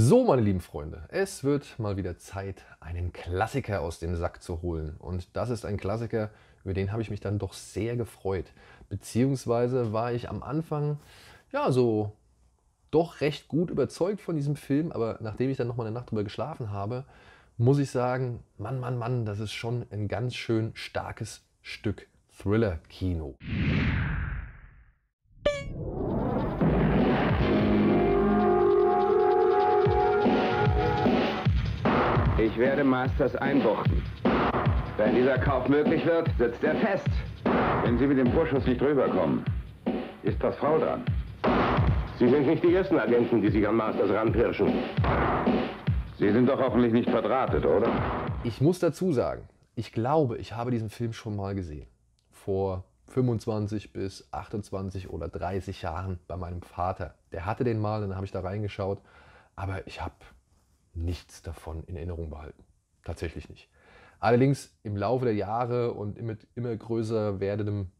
So, meine lieben Freunde, es wird mal wieder Zeit, einen Klassiker aus dem Sack zu holen. Und das ist ein Klassiker, über den habe ich mich dann doch sehr gefreut. Beziehungsweise war ich am Anfang, ja, so doch recht gut überzeugt von diesem Film, aber nachdem ich dann nochmal eine Nacht drüber geschlafen habe, muss ich sagen, Mann, Mann, Mann, das ist schon ein ganz schön starkes Stück Thriller-Kino. Ich werde Masters einbuchten. Wenn dieser Kauf möglich wird, sitzt er fest. Wenn Sie mit dem Vorschuss nicht rüberkommen, ist das Frau dran. Sie sind nicht die ersten Agenten, die sich an Masters ranpirschen. Sie sind doch hoffentlich nicht verdrahtet, oder? Ich muss dazu sagen, ich glaube, ich habe diesen Film schon mal gesehen. Vor 25 bis 28 oder 30 Jahren bei meinem Vater. Der hatte den mal, dann habe ich da reingeschaut. Aber ich habe nichts davon in Erinnerung behalten. Tatsächlich nicht. Allerdings im Laufe der Jahre und mit immer größer werdendem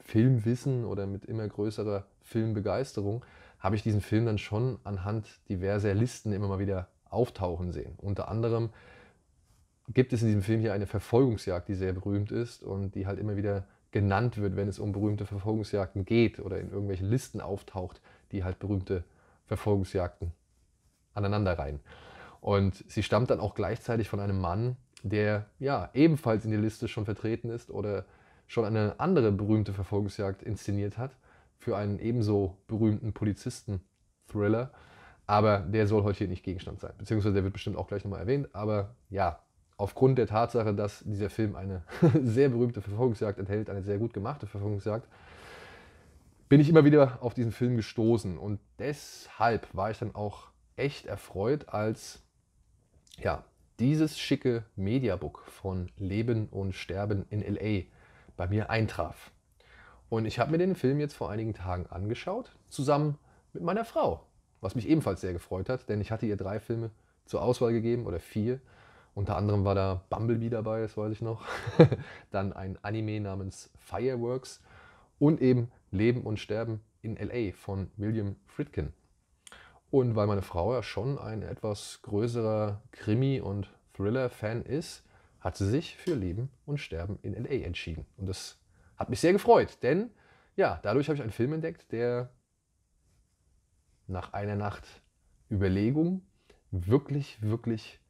Filmwissen oder mit immer größerer Filmbegeisterung habe ich diesen Film dann schon anhand diverser Listen immer mal wieder auftauchen sehen. Unter anderem gibt es in diesem Film hier eine Verfolgungsjagd, die sehr berühmt ist und die halt immer wieder genannt wird, wenn es um berühmte Verfolgungsjagden geht oder in irgendwelchen Listen auftaucht, die halt berühmte Verfolgungsjagden aneinander rein. Und sie stammt dann auch gleichzeitig von einem Mann, der ja ebenfalls in der Liste schon vertreten ist oder schon eine andere berühmte Verfolgungsjagd inszeniert hat für einen ebenso berühmten Polizisten-Thriller. Aber der soll heute hier nicht Gegenstand sein. Beziehungsweise der wird bestimmt auch gleich nochmal erwähnt. Aber ja, aufgrund der Tatsache, dass dieser Film eine sehr berühmte Verfolgungsjagd enthält, eine sehr gut gemachte Verfolgungsjagd, bin ich immer wieder auf diesen Film gestoßen. Und deshalb war ich dann auch echt erfreut, als ja, dieses schicke Mediabook von Leben und Sterben in LA bei mir eintraf. Und ich habe mir den Film jetzt vor einigen Tagen angeschaut, zusammen mit meiner Frau, was mich ebenfalls sehr gefreut hat, denn ich hatte ihr drei Filme zur Auswahl gegeben oder vier. Unter anderem war da Bumblebee dabei, das weiß ich noch. Dann ein Anime namens Fireworks und eben Leben und Sterben in LA von William Friedkin. Und weil meine Frau ja schon ein etwas größerer Krimi- und Thriller-Fan ist, hat sie sich für Leben und Sterben in LA entschieden. Und das hat mich sehr gefreut, denn ja, dadurch habe ich einen Film entdeckt, der nach einer Nacht Überlegung wirklich, wirklich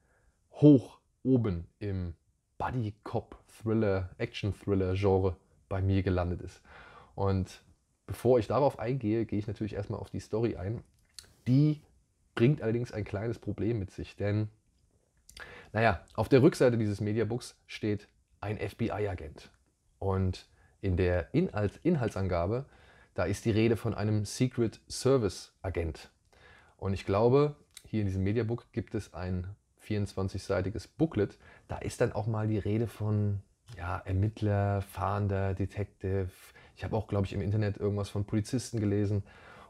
hoch oben im Buddy Cop Thriller, Action Thriller Genre bei mir gelandet ist. Und bevor ich darauf eingehe, gehe ich natürlich erstmal auf die Story ein. Die bringt allerdings ein kleines Problem mit sich, denn, naja, auf der Rückseite dieses Mediabooks steht ein FBI-Agent. Und in der Inhalt Inhaltsangabe, da ist die Rede von einem Secret Service-Agent. Und ich glaube, hier in diesem Mediabook gibt es ein 24-seitiges Booklet. Da ist dann auch mal die Rede von ja, Ermittler, Fahnder, Detective. Ich habe auch, glaube ich, im Internet irgendwas von Polizisten gelesen.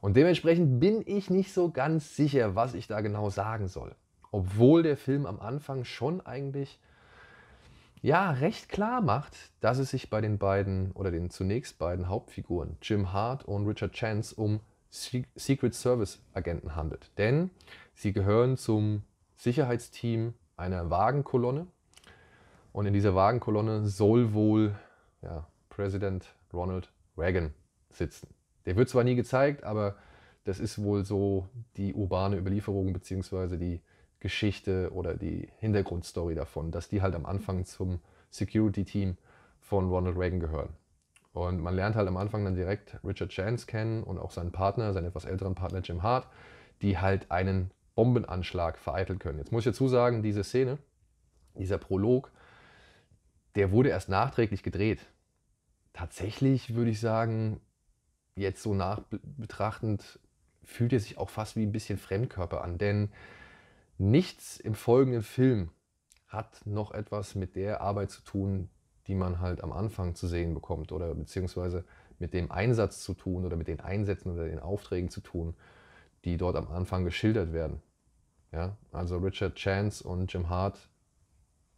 Und dementsprechend bin ich nicht so ganz sicher, was ich da genau sagen soll. Obwohl der Film am Anfang schon eigentlich ja recht klar macht, dass es sich bei den beiden oder den zunächst beiden Hauptfiguren Jim Hart und Richard Chance um Secret Service Agenten handelt. Denn sie gehören zum Sicherheitsteam einer Wagenkolonne. Und in dieser Wagenkolonne soll wohl ja, Präsident Ronald Reagan sitzen. Der wird zwar nie gezeigt, aber das ist wohl so die urbane Überlieferung beziehungsweise die Geschichte oder die Hintergrundstory davon, dass die halt am Anfang zum Security-Team von Ronald Reagan gehören. Und man lernt halt am Anfang dann direkt Richard Chance kennen und auch seinen Partner, seinen etwas älteren Partner Jim Hart, die halt einen Bombenanschlag vereiteln können. Jetzt muss ich dazu sagen, diese Szene, dieser Prolog, der wurde erst nachträglich gedreht. Tatsächlich würde ich sagen, jetzt so nachbetrachtend fühlt er sich auch fast wie ein bisschen Fremdkörper an, denn nichts im folgenden Film hat noch etwas mit der Arbeit zu tun, die man halt am Anfang zu sehen bekommt oder beziehungsweise mit dem Einsatz zu tun oder mit den Einsätzen oder den Aufträgen zu tun, die dort am Anfang geschildert werden. Ja, also Richard Chance und Jim Hart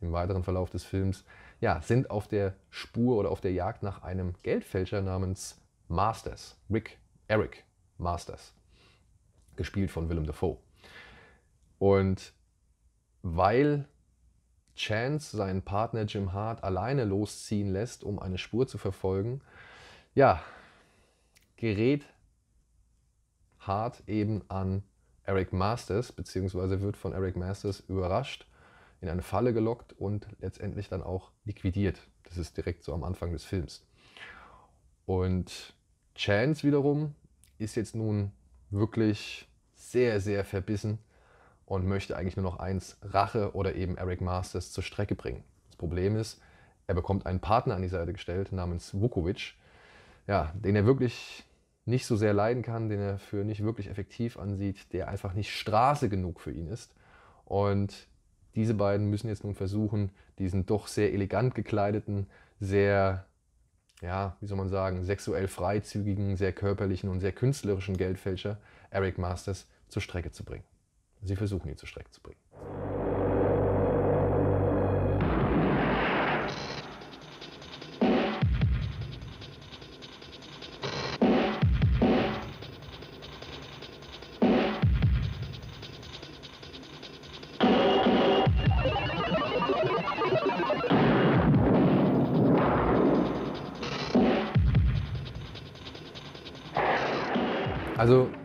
im weiteren Verlauf des Films ja, sind auf der Spur oder auf der Jagd nach einem Geldfälscher namens Masters, Rick, Eric Masters, gespielt von Willem Dafoe. Und weil Chance seinen Partner Jim Hart alleine losziehen lässt, um eine Spur zu verfolgen, ja, gerät Hart eben an Eric Masters, beziehungsweise wird von Eric Masters überrascht, in eine Falle gelockt und letztendlich dann auch liquidiert. Das ist direkt so am Anfang des Films. Und Chance wiederum ist jetzt nun wirklich sehr, sehr verbissen und möchte eigentlich nur noch eins, Rache oder eben Eric Masters zur Strecke bringen. Das Problem ist, er bekommt einen Partner an die Seite gestellt namens Vukovic, ja, den er wirklich nicht so sehr leiden kann, den er für nicht wirklich effektiv ansieht, der einfach nicht Straße genug für ihn ist. Und diese beiden müssen jetzt nun versuchen, diesen doch sehr elegant gekleideten, sehr ja, wie soll man sagen, sexuell freizügigen, sehr körperlichen und sehr künstlerischen Geldfälscher Eric Masters zur Strecke zu bringen. Sie versuchen ihn zur Strecke zu bringen.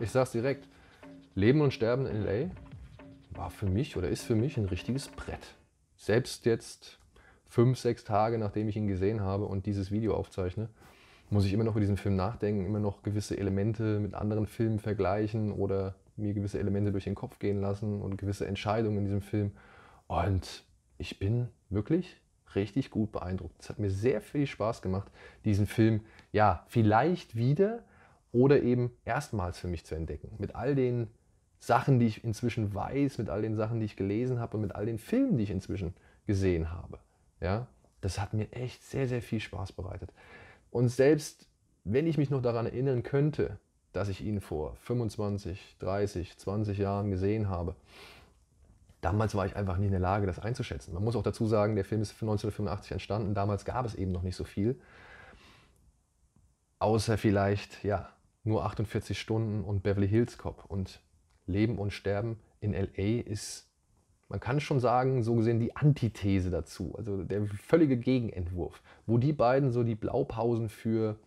Ich sag's direkt. Leben und Sterben in LA war für mich oder ist für mich ein richtiges Brett. Selbst jetzt fünf, sechs Tage, nachdem ich ihn gesehen habe und dieses Video aufzeichne, muss ich immer noch über diesen Film nachdenken, immer noch gewisse Elemente mit anderen Filmen vergleichen oder mir gewisse Elemente durch den Kopf gehen lassen und gewisse Entscheidungen in diesem Film. Und ich bin wirklich richtig gut beeindruckt. Es hat mir sehr viel Spaß gemacht, diesen Film, ja, vielleicht wieder, oder eben erstmals für mich zu entdecken. Mit all den Sachen, die ich inzwischen weiß, mit all den Sachen, die ich gelesen habe und mit all den Filmen, die ich inzwischen gesehen habe. Ja, das hat mir echt sehr, sehr viel Spaß bereitet. Und selbst wenn ich mich noch daran erinnern könnte, dass ich ihn vor 25, 30, 20 Jahren gesehen habe, damals war ich einfach nicht in der Lage, das einzuschätzen. Man muss auch dazu sagen, der Film ist 1985 entstanden, damals gab es eben noch nicht so viel außer vielleicht, ja, nur 48 Stunden und Beverly Hills Cop. Und Leben und Sterben in LA ist, man kann schon sagen, so gesehen die Antithese dazu, also der völlige Gegenentwurf, wo die beiden so die Blaupausen für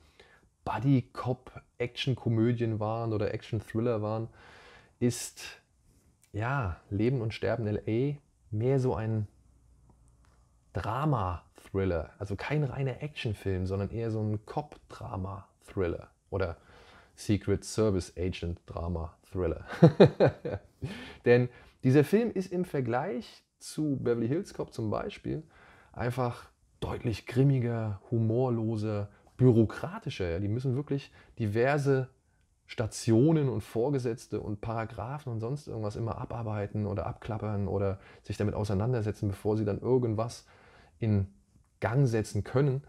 Buddy Cop Action Komödien waren oder Action Thriller waren, ist ja Leben und Sterben in LA mehr so ein Drama Thriller, also kein reiner Actionfilm, sondern eher so ein Cop Drama Thriller oder Secret Service Agent Drama Thriller. Denn dieser Film ist im Vergleich zu Beverly Hills Cop zum Beispiel einfach deutlich grimmiger, humorloser, bürokratischer. Die müssen wirklich diverse Stationen und Vorgesetzte und Paragraphen und sonst irgendwas immer abarbeiten oder abklappern oder sich damit auseinandersetzen, bevor sie dann irgendwas in Gang setzen können.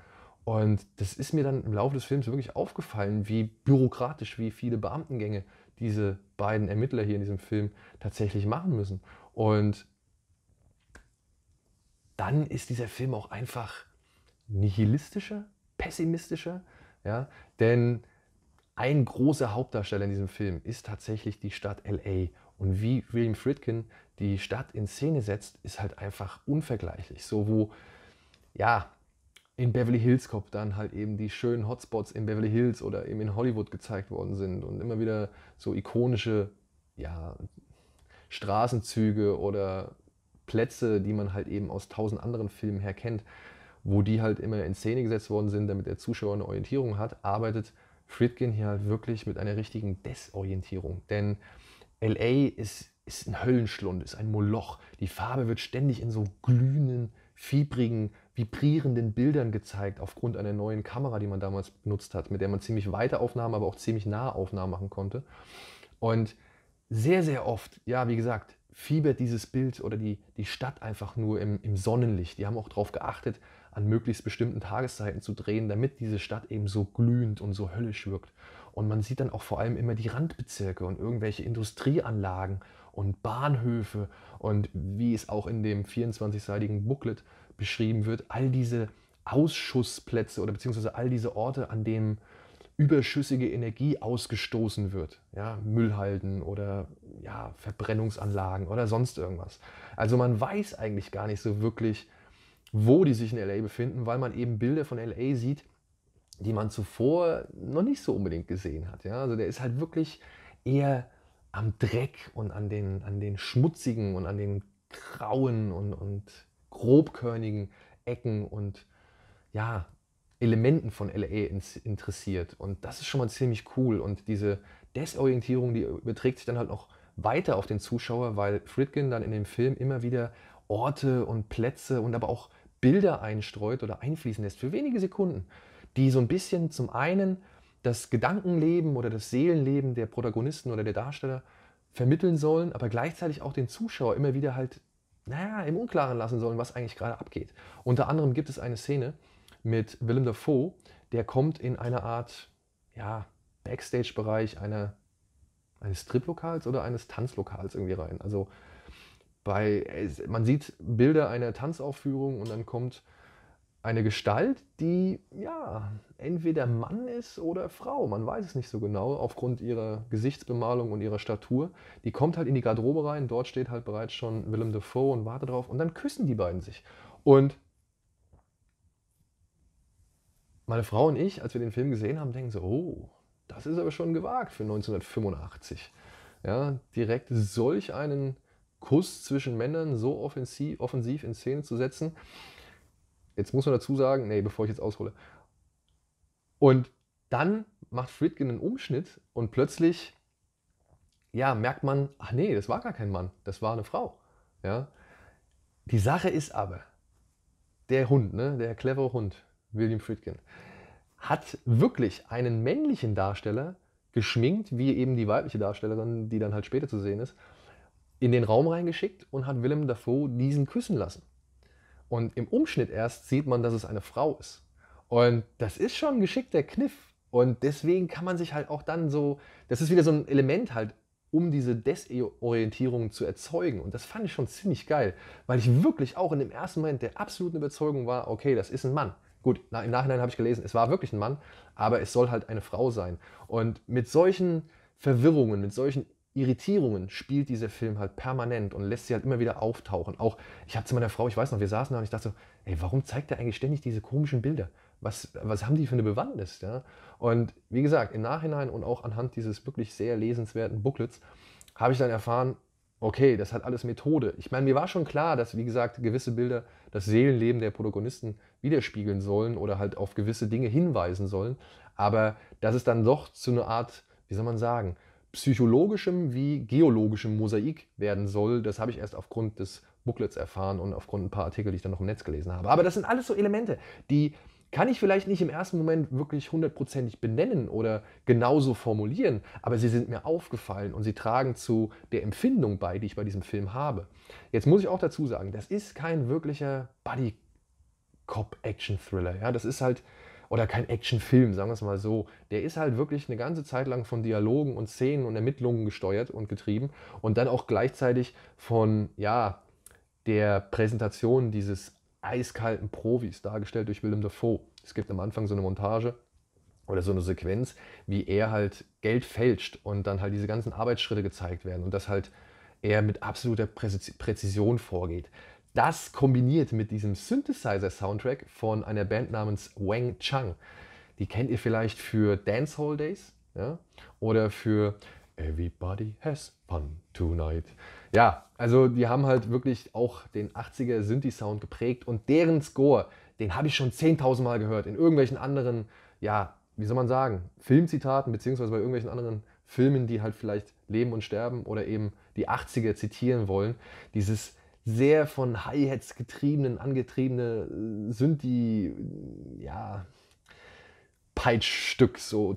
Und das ist mir dann im Laufe des Films wirklich aufgefallen, wie bürokratisch, wie viele Beamtengänge diese beiden Ermittler hier in diesem Film tatsächlich machen müssen. Und dann ist dieser Film auch einfach nihilistischer, pessimistischer, ja, denn ein großer Hauptdarsteller in diesem Film ist tatsächlich die Stadt LA und wie William Friedkin die Stadt in Szene setzt, ist halt einfach unvergleichlich. So wo ja, in Beverly Hills Cop dann halt eben die schönen Hotspots in Beverly Hills oder eben in Hollywood gezeigt worden sind und immer wieder so ikonische ja, Straßenzüge oder Plätze, die man halt eben aus tausend anderen Filmen her kennt, wo die halt immer in Szene gesetzt worden sind, damit der Zuschauer eine Orientierung hat, arbeitet Fritkin hier halt wirklich mit einer richtigen Desorientierung. Denn LA ist, ist ein Höllenschlund, ist ein Moloch. Die Farbe wird ständig in so glühenden, fiebrigen vibrierenden Bildern gezeigt aufgrund einer neuen Kamera, die man damals benutzt hat, mit der man ziemlich weite Aufnahmen, aber auch ziemlich nahe Aufnahmen machen konnte. Und sehr, sehr oft, ja, wie gesagt, fiebert dieses Bild oder die, die Stadt einfach nur im, im Sonnenlicht. Die haben auch darauf geachtet, an möglichst bestimmten Tageszeiten zu drehen, damit diese Stadt eben so glühend und so höllisch wirkt. Und man sieht dann auch vor allem immer die Randbezirke und irgendwelche Industrieanlagen und Bahnhöfe und wie es auch in dem 24-seitigen Booklet beschrieben wird, all diese Ausschussplätze oder beziehungsweise all diese Orte, an denen überschüssige Energie ausgestoßen wird. Ja, Müllhalden oder ja, Verbrennungsanlagen oder sonst irgendwas. Also man weiß eigentlich gar nicht so wirklich, wo die sich in LA befinden, weil man eben Bilder von LA sieht, die man zuvor noch nicht so unbedingt gesehen hat. Ja, also der ist halt wirklich eher am Dreck und an den, an den schmutzigen und an den grauen und, und grobkörnigen Ecken und ja, Elementen von LA interessiert. Und das ist schon mal ziemlich cool. Und diese Desorientierung, die überträgt sich dann halt noch weiter auf den Zuschauer, weil Fritkin dann in dem Film immer wieder Orte und Plätze und aber auch Bilder einstreut oder einfließen lässt für wenige Sekunden, die so ein bisschen zum einen das Gedankenleben oder das Seelenleben der Protagonisten oder der Darsteller vermitteln sollen, aber gleichzeitig auch den Zuschauer immer wieder halt naja, im Unklaren lassen sollen, was eigentlich gerade abgeht. Unter anderem gibt es eine Szene mit Willem Dafoe, der kommt in eine Art ja, Backstage-Bereich einer, eines Striplokals oder eines Tanzlokals irgendwie rein. Also bei, man sieht Bilder einer Tanzaufführung und dann kommt eine Gestalt, die ja entweder Mann ist oder Frau, man weiß es nicht so genau, aufgrund ihrer Gesichtsbemalung und ihrer Statur. Die kommt halt in die Garderobe rein, dort steht halt bereits schon Willem Dafoe und wartet drauf und dann küssen die beiden sich. Und meine Frau und ich, als wir den Film gesehen haben, denken so, oh, das ist aber schon gewagt für 1985. Ja, direkt solch einen Kuss zwischen Männern so offensiv, offensiv in Szene zu setzen Jetzt muss man dazu sagen, nee, bevor ich jetzt aushole. Und dann macht Fritkin einen Umschnitt und plötzlich ja, merkt man, ach nee, das war gar kein Mann, das war eine Frau. Ja? Die Sache ist aber, der Hund, ne, der clevere Hund, William Friedkin, hat wirklich einen männlichen Darsteller geschminkt, wie eben die weibliche Darstellerin, die dann halt später zu sehen ist, in den Raum reingeschickt und hat Willem Dafoe diesen küssen lassen. Und im Umschnitt erst sieht man, dass es eine Frau ist. Und das ist schon ein geschickter Kniff. Und deswegen kann man sich halt auch dann so, das ist wieder so ein Element halt, um diese Desorientierung zu erzeugen. Und das fand ich schon ziemlich geil, weil ich wirklich auch in dem ersten Moment der absoluten Überzeugung war, okay, das ist ein Mann. Gut, im Nachhinein habe ich gelesen, es war wirklich ein Mann, aber es soll halt eine Frau sein. Und mit solchen Verwirrungen, mit solchen Irritierungen spielt dieser Film halt permanent und lässt sie halt immer wieder auftauchen. Auch ich habe zu meiner Frau, ich weiß noch, wir saßen da und ich dachte so, ey, warum zeigt er eigentlich ständig diese komischen Bilder? Was, was haben die für eine Bewandtnis? Ja? Und wie gesagt, im Nachhinein und auch anhand dieses wirklich sehr lesenswerten Booklets habe ich dann erfahren, okay, das hat alles Methode. Ich meine, mir war schon klar, dass, wie gesagt, gewisse Bilder das Seelenleben der Protagonisten widerspiegeln sollen oder halt auf gewisse Dinge hinweisen sollen. Aber dass es dann doch zu einer Art, wie soll man sagen, psychologischem wie geologischem Mosaik werden soll. Das habe ich erst aufgrund des Booklets erfahren und aufgrund ein paar Artikel, die ich dann noch im Netz gelesen habe. Aber das sind alles so Elemente, die kann ich vielleicht nicht im ersten Moment wirklich hundertprozentig benennen oder genauso formulieren, aber sie sind mir aufgefallen und sie tragen zu der Empfindung bei, die ich bei diesem Film habe. Jetzt muss ich auch dazu sagen, das ist kein wirklicher Buddy Cop Action Thriller. Ja, das ist halt oder kein Actionfilm, sagen wir es mal so. Der ist halt wirklich eine ganze Zeit lang von Dialogen und Szenen und Ermittlungen gesteuert und getrieben und dann auch gleichzeitig von, ja, der Präsentation dieses eiskalten Profis, dargestellt durch Willem Dafoe. Es gibt am Anfang so eine Montage oder so eine Sequenz, wie er halt Geld fälscht und dann halt diese ganzen Arbeitsschritte gezeigt werden und das halt er mit absoluter Präzision vorgeht das kombiniert mit diesem Synthesizer-Soundtrack von einer Band namens Wang Chang. Die kennt ihr vielleicht für Dance Holidays ja? oder für Everybody Has Fun Tonight. Ja, also die haben halt wirklich auch den 80er Synthi-Sound geprägt und deren Score, den habe ich schon 10.000 Mal gehört in irgendwelchen anderen, ja, wie soll man sagen, Filmzitaten beziehungsweise bei irgendwelchen anderen Filmen, die halt vielleicht leben und sterben oder eben die 80er zitieren wollen. Dieses sehr von Hi-Hats getriebenen, angetriebene äh, Synthi, äh, ja, Peitschstück, so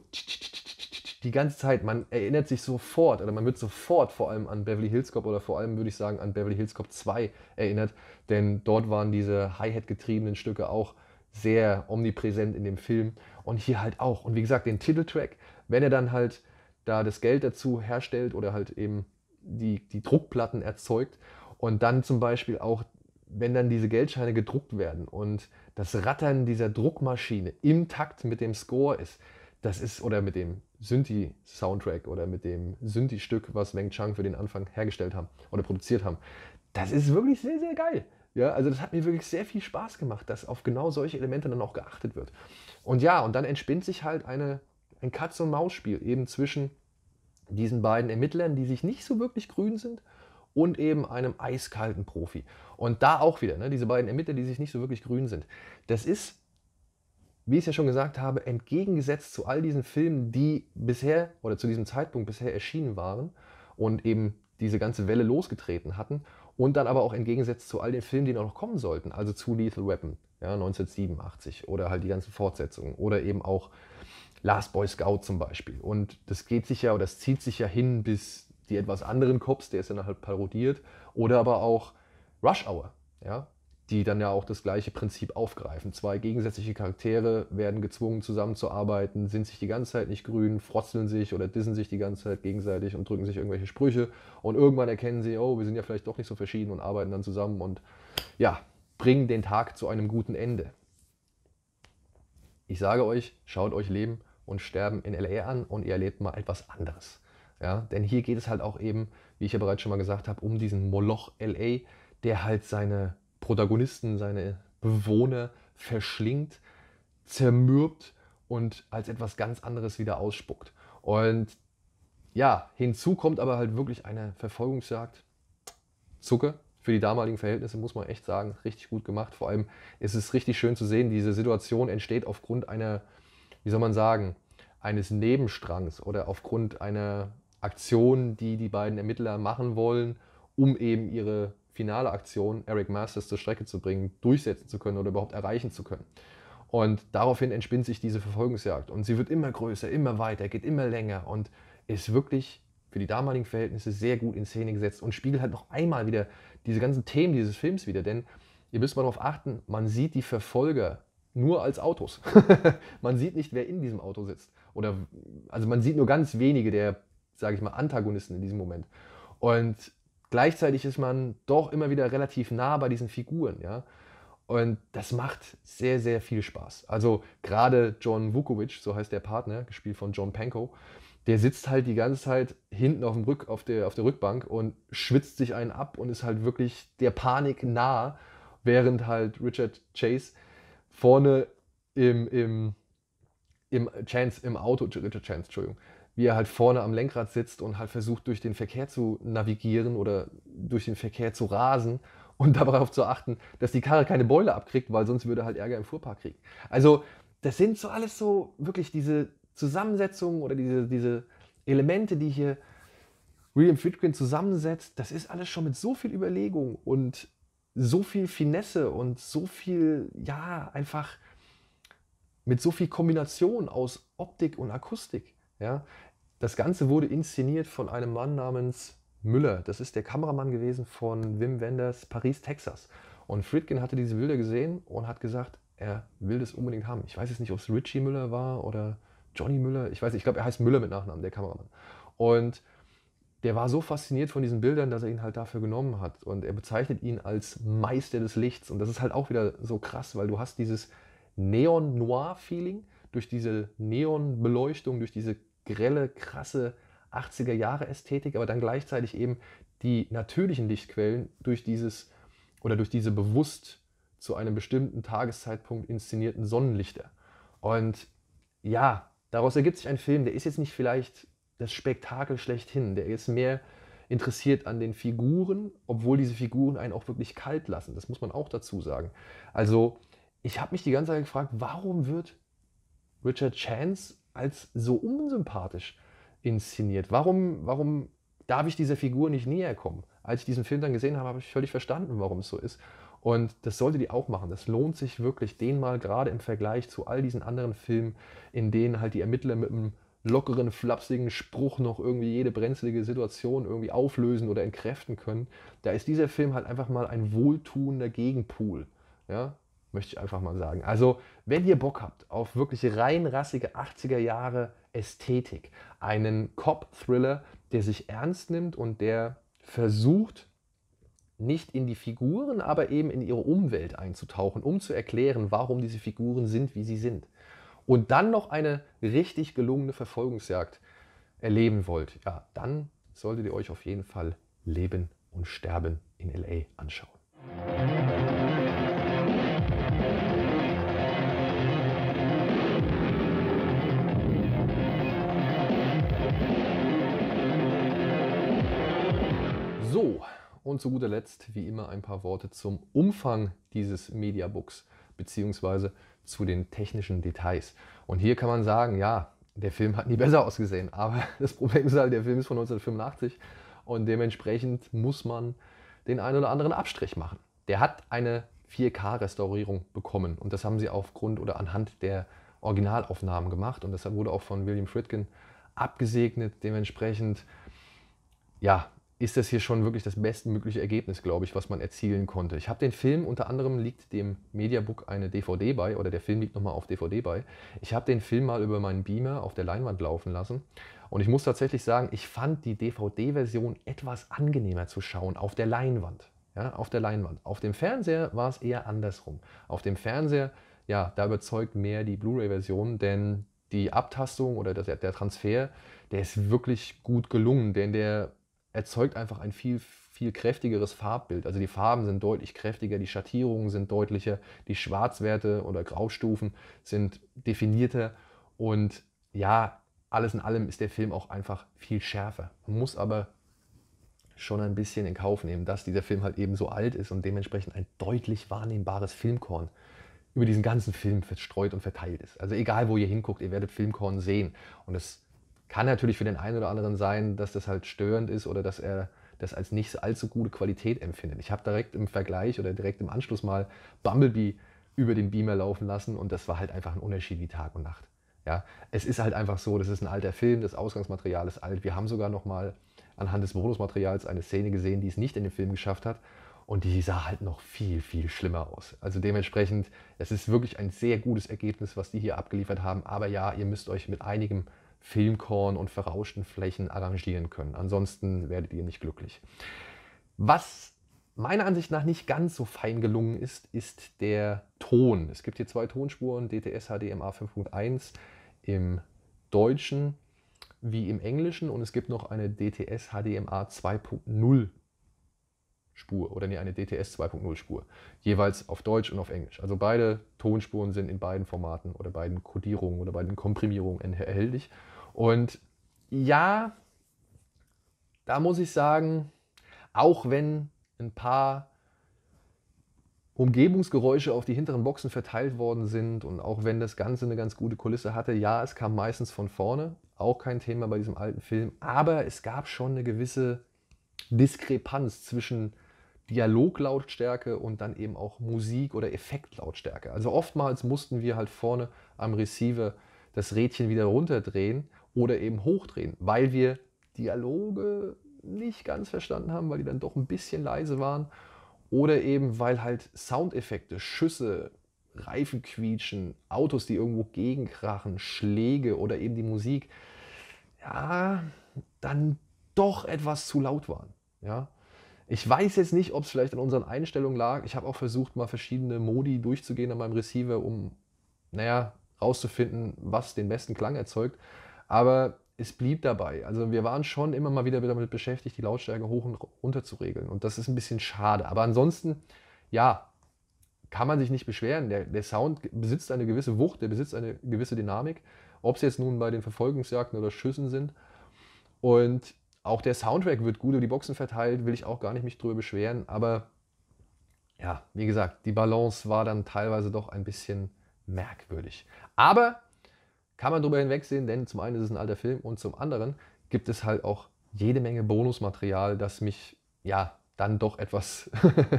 die ganze Zeit, man erinnert sich sofort oder man wird sofort vor allem an Beverly Hills Cop oder vor allem würde ich sagen an Beverly Hills Cop 2 erinnert, denn dort waren diese Hi-Hat getriebenen Stücke auch sehr omnipräsent in dem Film und hier halt auch. Und wie gesagt, den Titeltrack, wenn er dann halt da das Geld dazu herstellt oder halt eben die, die Druckplatten erzeugt und dann zum Beispiel auch, wenn dann diese Geldscheine gedruckt werden und das Rattern dieser Druckmaschine im Takt mit dem Score ist, das ist, oder mit dem Synthi-Soundtrack oder mit dem Synthi-Stück, was Weng Chang für den Anfang hergestellt haben oder produziert haben, das ist wirklich sehr, sehr geil. Ja, also das hat mir wirklich sehr viel Spaß gemacht, dass auf genau solche Elemente dann auch geachtet wird. Und ja, und dann entspinnt sich halt eine, ein Katz-und-Maus-Spiel eben zwischen diesen beiden Ermittlern, die sich nicht so wirklich grün sind und eben einem eiskalten Profi. Und da auch wieder, ne, diese beiden Ermittler, die sich nicht so wirklich grün sind. Das ist, wie ich es ja schon gesagt habe, entgegengesetzt zu all diesen Filmen, die bisher oder zu diesem Zeitpunkt bisher erschienen waren und eben diese ganze Welle losgetreten hatten. Und dann aber auch entgegengesetzt zu all den Filmen, die noch kommen sollten, also zu Lethal Weapon ja, 1987 oder halt die ganzen Fortsetzungen oder eben auch Last Boy Scout zum Beispiel. Und das geht sich ja oder das zieht sich ja hin bis die etwas anderen Cops, der ist dann halt parodiert, oder aber auch Rush Hour, ja, die dann ja auch das gleiche Prinzip aufgreifen. Zwei gegensätzliche Charaktere werden gezwungen zusammenzuarbeiten, sind sich die ganze Zeit nicht grün, frotzeln sich oder dissen sich die ganze Zeit gegenseitig und drücken sich irgendwelche Sprüche und irgendwann erkennen sie, oh, wir sind ja vielleicht doch nicht so verschieden und arbeiten dann zusammen und ja, bringen den Tag zu einem guten Ende. Ich sage euch, schaut euch Leben und Sterben in LA an und ihr erlebt mal etwas anderes. Ja? Denn hier geht es halt auch eben, wie ich ja bereits schon mal gesagt habe, um diesen Moloch LA, der halt seine Protagonisten, seine Bewohner verschlingt, zermürbt und als etwas ganz anderes wieder ausspuckt. Und ja, hinzu kommt aber halt wirklich eine Verfolgungsjagd. Zucke, für die damaligen Verhältnisse muss man echt sagen, richtig gut gemacht. Vor allem ist es richtig schön zu sehen, diese Situation entsteht aufgrund einer, wie soll man sagen, eines Nebenstrangs oder aufgrund einer Aktionen, die die beiden Ermittler machen wollen, um eben ihre finale Aktion, Eric Masters zur Strecke zu bringen, durchsetzen zu können oder überhaupt erreichen zu können. Und daraufhin entspinnt sich diese Verfolgungsjagd. Und sie wird immer größer, immer weiter, geht immer länger und ist wirklich für die damaligen Verhältnisse sehr gut in Szene gesetzt und spiegelt halt noch einmal wieder diese ganzen Themen dieses Films wieder. Denn ihr müsst mal darauf achten, man sieht die Verfolger nur als Autos. man sieht nicht, wer in diesem Auto sitzt. Oder also man sieht nur ganz wenige der sage ich mal, Antagonisten in diesem Moment. Und gleichzeitig ist man doch immer wieder relativ nah bei diesen Figuren, ja. Und das macht sehr, sehr viel Spaß. Also gerade John Vukovic, so heißt der Partner, gespielt von John Pankow, der sitzt halt die ganze Zeit hinten auf, dem Rück, auf, der, auf der Rückbank und schwitzt sich einen ab und ist halt wirklich der Panik nah, während halt Richard Chase vorne im, im, im Chance, im Auto, Richard Chance, Entschuldigung, wie er halt vorne am Lenkrad sitzt und halt versucht, durch den Verkehr zu navigieren oder durch den Verkehr zu rasen und darauf zu achten, dass die Karre keine Beule abkriegt, weil sonst würde er halt Ärger im Fuhrpark kriegen. Also, das sind so alles so wirklich diese Zusammensetzungen oder diese, diese Elemente, die hier William Friedkin zusammensetzt. Das ist alles schon mit so viel Überlegung und so viel Finesse und so viel, ja, einfach mit so viel Kombination aus Optik und Akustik. Ja, das Ganze wurde inszeniert von einem Mann namens Müller. Das ist der Kameramann gewesen von Wim Wenders Paris, Texas. Und Fritkin hatte diese Bilder gesehen und hat gesagt, er will das unbedingt haben. Ich weiß jetzt nicht, ob es Richie Müller war oder Johnny Müller. Ich weiß ich glaube, er heißt Müller mit Nachnamen, der Kameramann. Und der war so fasziniert von diesen Bildern, dass er ihn halt dafür genommen hat. Und er bezeichnet ihn als Meister des Lichts. Und das ist halt auch wieder so krass, weil du hast dieses Neon-Noir-Feeling durch diese Neon-Beleuchtung, durch diese grelle, krasse 80er Jahre Ästhetik, aber dann gleichzeitig eben die natürlichen Lichtquellen durch dieses oder durch diese bewusst zu einem bestimmten Tageszeitpunkt inszenierten Sonnenlichter. Und ja, daraus ergibt sich ein Film, der ist jetzt nicht vielleicht das Spektakel schlechthin, der ist mehr interessiert an den Figuren, obwohl diese Figuren einen auch wirklich kalt lassen. Das muss man auch dazu sagen. Also, ich habe mich die ganze Zeit gefragt, warum wird Richard Chance als so unsympathisch inszeniert. Warum, warum darf ich dieser Figur nicht näher kommen? Als ich diesen Film dann gesehen habe, habe ich völlig verstanden, warum es so ist. Und das solltet ihr auch machen. Das lohnt sich wirklich, den mal gerade im Vergleich zu all diesen anderen Filmen, in denen halt die Ermittler mit einem lockeren, flapsigen Spruch noch irgendwie jede brenzlige Situation irgendwie auflösen oder entkräften können. Da ist dieser Film halt einfach mal ein wohltuender Gegenpool. Ja? möchte ich einfach mal sagen. Also, wenn ihr Bock habt auf wirklich rein rassige 80er Jahre Ästhetik, einen Cop-Thriller, der sich ernst nimmt und der versucht, nicht in die Figuren, aber eben in ihre Umwelt einzutauchen, um zu erklären, warum diese Figuren sind, wie sie sind. Und dann noch eine richtig gelungene Verfolgungsjagd erleben wollt, ja, dann solltet ihr euch auf jeden Fall Leben und Sterben in LA anschauen. So, und zu guter Letzt wie immer ein paar Worte zum Umfang dieses Mediabooks bzw. zu den technischen Details. Und hier kann man sagen, ja, der Film hat nie besser ausgesehen, aber das Problem ist halt, der Film ist von 1985 und dementsprechend muss man den einen oder anderen Abstrich machen. Der hat eine 4K-Restaurierung bekommen und das haben sie aufgrund oder anhand der Originalaufnahmen gemacht und das wurde auch von William Fritkin abgesegnet. Dementsprechend, ja, ist das hier schon wirklich das bestmögliche Ergebnis, glaube ich, was man erzielen konnte. Ich habe den Film, unter anderem liegt dem Mediabook eine DVD bei, oder der Film liegt nochmal auf DVD bei. Ich habe den Film mal über meinen Beamer auf der Leinwand laufen lassen. Und ich muss tatsächlich sagen, ich fand die DVD-Version etwas angenehmer zu schauen auf der Leinwand. Ja, auf der Leinwand. Auf dem Fernseher war es eher andersrum. Auf dem Fernseher, ja, da überzeugt mehr die Blu-ray-Version, denn die Abtastung oder der, der Transfer, der ist wirklich gut gelungen, denn der erzeugt einfach ein viel, viel kräftigeres Farbbild. Also die Farben sind deutlich kräftiger, die Schattierungen sind deutlicher, die Schwarzwerte oder Graustufen sind definierter und ja, alles in allem ist der Film auch einfach viel schärfer. Man muss aber schon ein bisschen in Kauf nehmen, dass dieser Film halt eben so alt ist und dementsprechend ein deutlich wahrnehmbares Filmkorn über diesen ganzen Film verstreut und verteilt ist. Also egal, wo ihr hinguckt, ihr werdet Filmkorn sehen und es ist kann natürlich für den einen oder anderen sein, dass das halt störend ist oder dass er das als nicht allzu gute Qualität empfindet. Ich habe direkt im Vergleich oder direkt im Anschluss mal Bumblebee über den Beamer laufen lassen und das war halt einfach ein Unterschied wie Tag und Nacht. Ja, es ist halt einfach so, das ist ein alter Film, das Ausgangsmaterial ist alt. Wir haben sogar nochmal anhand des Bonusmaterials eine Szene gesehen, die es nicht in den Film geschafft hat und die sah halt noch viel, viel schlimmer aus. Also dementsprechend, es ist wirklich ein sehr gutes Ergebnis, was die hier abgeliefert haben. Aber ja, ihr müsst euch mit einigem Filmkorn und verrauschten Flächen arrangieren können. Ansonsten werdet ihr nicht glücklich. Was meiner Ansicht nach nicht ganz so fein gelungen ist, ist der Ton. Es gibt hier zwei Tonspuren, DTS HDMA 5.1 im Deutschen wie im Englischen und es gibt noch eine DTS HDMA 2.0 Spur oder nee, eine DTS 2.0 Spur, jeweils auf Deutsch und auf Englisch. Also beide Tonspuren sind in beiden Formaten oder beiden Kodierungen oder beiden Komprimierungen erhältlich und ja, da muss ich sagen, auch wenn ein paar Umgebungsgeräusche auf die hinteren Boxen verteilt worden sind und auch wenn das Ganze eine ganz gute Kulisse hatte, ja, es kam meistens von vorne, auch kein Thema bei diesem alten Film, aber es gab schon eine gewisse Diskrepanz zwischen Dialoglautstärke und dann eben auch Musik- oder Effektlautstärke. Also oftmals mussten wir halt vorne am Receiver das Rädchen wieder runterdrehen, oder eben hochdrehen, weil wir Dialoge nicht ganz verstanden haben, weil die dann doch ein bisschen leise waren oder eben weil halt Soundeffekte, Schüsse, Reifen quietschen, Autos, die irgendwo gegenkrachen, Schläge oder eben die Musik, ja, dann doch etwas zu laut waren. Ja. Ich weiß jetzt nicht, ob es vielleicht an unseren Einstellungen lag. Ich habe auch versucht, mal verschiedene Modi durchzugehen an meinem Receiver, um, naja, rauszufinden, was den besten Klang erzeugt. Aber es blieb dabei. Also wir waren schon immer mal wieder damit beschäftigt, die Lautstärke hoch und runter zu regeln. Und das ist ein bisschen schade. Aber ansonsten, ja, kann man sich nicht beschweren. Der, der Sound besitzt eine gewisse Wucht, der besitzt eine gewisse Dynamik. Ob es jetzt nun bei den Verfolgungsjagden oder Schüssen sind. Und auch der Soundtrack wird gut über die Boxen verteilt, will ich auch gar nicht mich drüber beschweren. Aber ja, wie gesagt, die Balance war dann teilweise doch ein bisschen merkwürdig. Aber kann man drüber hinwegsehen, denn zum einen ist es ein alter Film und zum anderen gibt es halt auch jede Menge Bonusmaterial, das mich ja dann doch etwas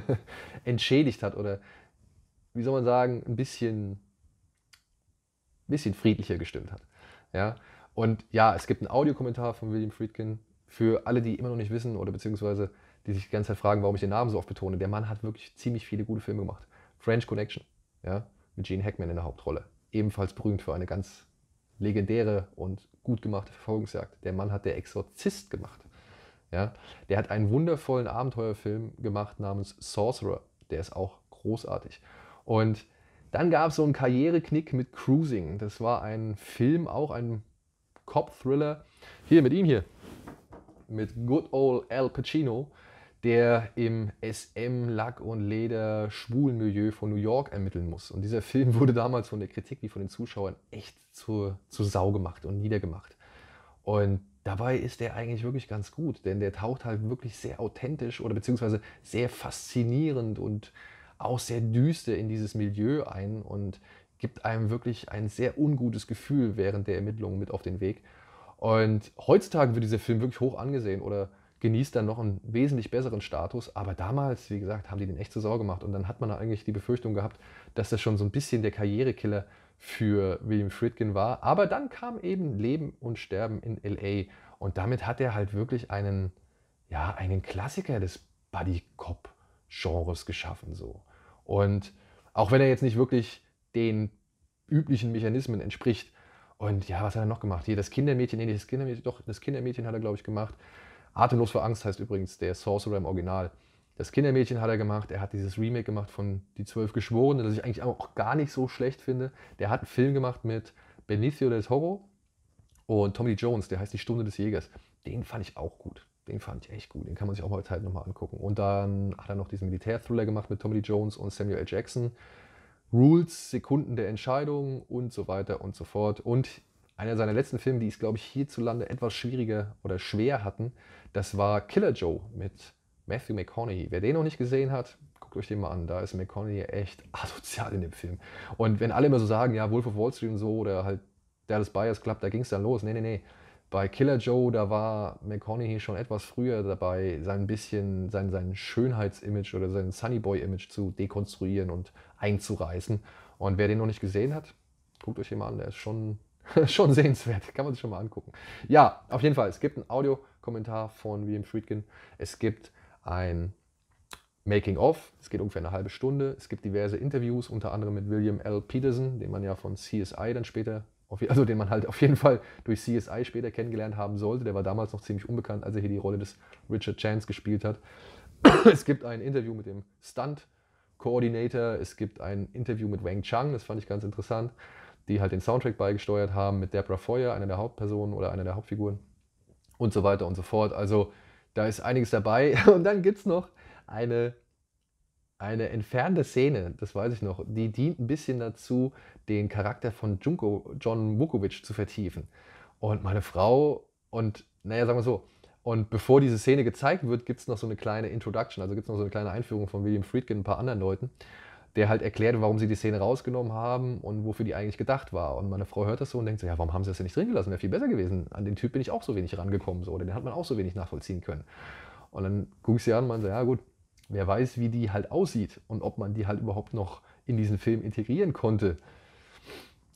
entschädigt hat oder wie soll man sagen, ein bisschen, bisschen friedlicher gestimmt hat. Ja? Und ja, es gibt einen Audiokommentar von William Friedkin für alle, die immer noch nicht wissen oder beziehungsweise die sich die ganze Zeit fragen, warum ich den Namen so oft betone. Der Mann hat wirklich ziemlich viele gute Filme gemacht. French Connection, ja, mit Gene Hackman in der Hauptrolle. Ebenfalls berühmt für eine ganz legendäre und gut gemachte Verfolgungsjagd. Der Mann hat der Exorzist gemacht. Ja, der hat einen wundervollen Abenteuerfilm gemacht namens Sorcerer. Der ist auch großartig. Und dann gab es so einen Karriereknick mit Cruising. Das war ein Film, auch ein Cop-Thriller. Hier mit ihm hier. Mit Good Old Al Pacino der im SM, Lack und Leder, Schwulmilieu von New York ermitteln muss. Und dieser Film wurde damals von der Kritik wie von den Zuschauern echt zur, zur Sau gemacht und niedergemacht. Und dabei ist er eigentlich wirklich ganz gut, denn der taucht halt wirklich sehr authentisch oder beziehungsweise sehr faszinierend und auch sehr düster in dieses Milieu ein und gibt einem wirklich ein sehr ungutes Gefühl während der Ermittlungen mit auf den Weg. Und heutzutage wird dieser Film wirklich hoch angesehen oder genießt dann noch einen wesentlich besseren Status. Aber damals, wie gesagt, haben die den echt zur Sorge gemacht. Und dann hat man eigentlich die Befürchtung gehabt, dass das schon so ein bisschen der Karrierekiller für William Friedkin war. Aber dann kam eben Leben und Sterben in L.A. Und damit hat er halt wirklich einen, ja, einen Klassiker des Buddy-Cop-Genres geschaffen. So. Und auch wenn er jetzt nicht wirklich den üblichen Mechanismen entspricht. Und ja, was hat er noch gemacht? Hier das Kindermädchen, nee, das Kindermädchen, doch, das Kindermädchen hat er, glaube ich, gemacht. Atemlos vor Angst heißt übrigens der Sorcerer im Original. Das Kindermädchen hat er gemacht, er hat dieses Remake gemacht von Die Zwölf Geschworenen, das ich eigentlich auch gar nicht so schlecht finde. Der hat einen Film gemacht mit Benicio del Toro und Tommy Jones, der heißt Die Stunde des Jägers. Den fand ich auch gut. Den fand ich echt gut. Den kann man sich auch mal heute halt nochmal angucken. Und dann hat er noch diesen Militärthriller gemacht mit Tommy Jones und Samuel L. Jackson. Rules, Sekunden der Entscheidung und so weiter und so fort. Und einer seiner letzten Filme, die es, glaube ich, hierzulande etwas schwieriger oder schwer hatten, das war Killer Joe mit Matthew McConaughey. Wer den noch nicht gesehen hat, guckt euch den mal an. Da ist McConaughey echt asozial in dem Film. Und wenn alle immer so sagen, ja, Wolf of Wall Street und so oder halt Dallas Buyers Club, da ging es dann los. Nee, nee, nee. Bei Killer Joe, da war McConaughey schon etwas früher dabei, sein bisschen, sein, sein Schönheitsimage oder sein Sunnyboy-Image zu dekonstruieren und einzureißen. Und wer den noch nicht gesehen hat, guckt euch den mal an. Der ist schon schon sehenswert. Kann man sich schon mal angucken. Ja, auf jeden Fall. Es gibt einen Audiokommentar von William Friedkin. Es gibt ein Making-of. Es geht ungefähr eine halbe Stunde. Es gibt diverse Interviews, unter anderem mit William L. Peterson, den man ja von CSI dann später, also den man halt auf jeden Fall durch CSI später kennengelernt haben sollte. Der war damals noch ziemlich unbekannt, als er hier die Rolle des Richard Chance gespielt hat. Es gibt ein Interview mit dem Stunt-Coordinator. Es gibt ein Interview mit Wang Chang, das fand ich ganz interessant die halt den Soundtrack beigesteuert haben mit Deborah Feuer, einer der Hauptpersonen oder einer der Hauptfiguren und so weiter und so fort. Also da ist einiges dabei. Und dann gibt es noch eine, eine entfernte Szene, das weiß ich noch, die dient ein bisschen dazu, den Charakter von Junko John Vukovic zu vertiefen. Und meine Frau und, naja, sagen wir so, und bevor diese Szene gezeigt wird, gibt es noch so eine kleine Introduction, also gibt es noch so eine kleine Einführung von William Friedkin und ein paar anderen Leuten der halt erklärt, warum sie die Szene rausgenommen haben und wofür die eigentlich gedacht war. Und meine Frau hört das so und denkt so, ja, warum haben sie das denn nicht drin gelassen? Wäre viel besser gewesen. An den Typ bin ich auch so wenig rangekommen, so, oder den hat man auch so wenig nachvollziehen können. Und dann gucke ich sie an und meinte, so, ja gut, wer weiß, wie die halt aussieht und ob man die halt überhaupt noch in diesen Film integrieren konnte,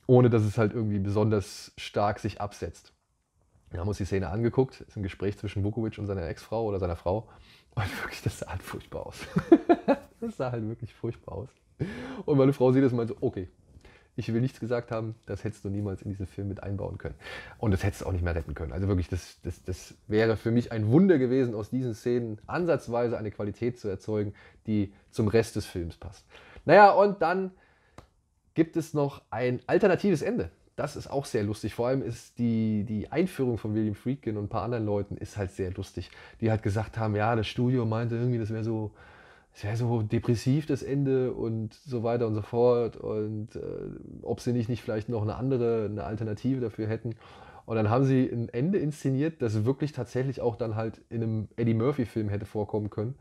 ohne dass es halt irgendwie besonders stark sich absetzt. Wir haben uns die Szene angeguckt, ist ein Gespräch zwischen Vukovic und seiner Ex-Frau oder seiner Frau. Und wirklich, das sah halt furchtbar aus. das sah halt wirklich furchtbar aus. Und meine Frau sieht es und meint so, okay, ich will nichts gesagt haben, das hättest du niemals in diesen Film mit einbauen können. Und das hättest du auch nicht mehr retten können. Also wirklich, das, das, das wäre für mich ein Wunder gewesen, aus diesen Szenen ansatzweise eine Qualität zu erzeugen, die zum Rest des Films passt. Naja, und dann gibt es noch ein alternatives Ende. Das ist auch sehr lustig. Vor allem ist die, die Einführung von William Friedkin und ein paar anderen Leuten ist halt sehr lustig, die halt gesagt haben, ja, das Studio meinte irgendwie, das wäre so es wäre so depressiv das Ende und so weiter und so fort und äh, ob sie nicht, nicht vielleicht noch eine andere, eine Alternative dafür hätten. Und dann haben sie ein Ende inszeniert, das wirklich tatsächlich auch dann halt in einem Eddie Murphy-Film hätte vorkommen können.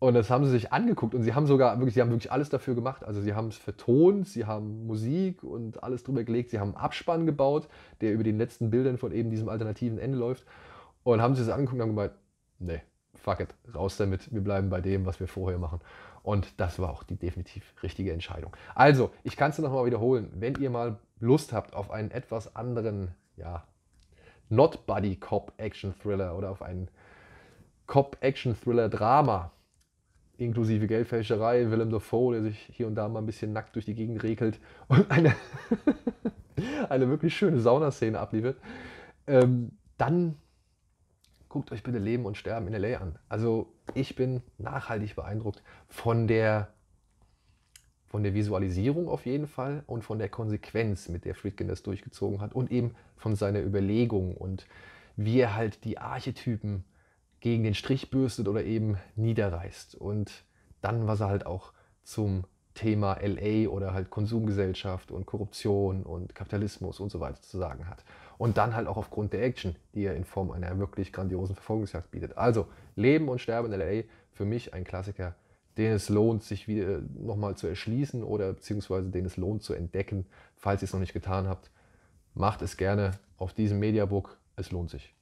Und das haben sie sich angeguckt und sie haben sogar wirklich, sie haben wirklich alles dafür gemacht. Also sie haben es vertont, sie haben Musik und alles drüber gelegt, sie haben Abspann gebaut, der über den letzten Bildern von eben diesem alternativen Ende läuft. Und haben sie es angeguckt und haben gemeint, nee, fuck it, raus damit, wir bleiben bei dem, was wir vorher machen. Und das war auch die definitiv richtige Entscheidung. Also, ich kann es nochmal wiederholen, wenn ihr mal Lust habt auf einen etwas anderen, ja, Not Buddy Cop Action Thriller oder auf einen Cop Action Thriller Drama, inklusive Geldfälscherei, Willem Dafoe, der sich hier und da mal ein bisschen nackt durch die Gegend regelt und eine, eine wirklich schöne Saunaszene abliefert, ähm, dann guckt euch bitte Leben und Sterben in LA an. Also ich bin nachhaltig beeindruckt von der, von der Visualisierung auf jeden Fall und von der Konsequenz, mit der Friedkin das durchgezogen hat und eben von seiner Überlegung und wie er halt die Archetypen gegen den Strich bürstet oder eben niederreißt. Und dann, was er halt auch zum Thema LA oder halt Konsumgesellschaft und Korruption und Kapitalismus und so weiter zu sagen hat. Und dann halt auch aufgrund der Action, die er in Form einer wirklich grandiosen Verfolgungsjagd bietet. Also Leben und Sterben in LA, für mich ein Klassiker, den es lohnt, sich wieder äh, nochmal zu erschließen oder beziehungsweise den es lohnt zu entdecken, falls ihr es noch nicht getan habt. Macht es gerne auf diesem Mediabook, es lohnt sich.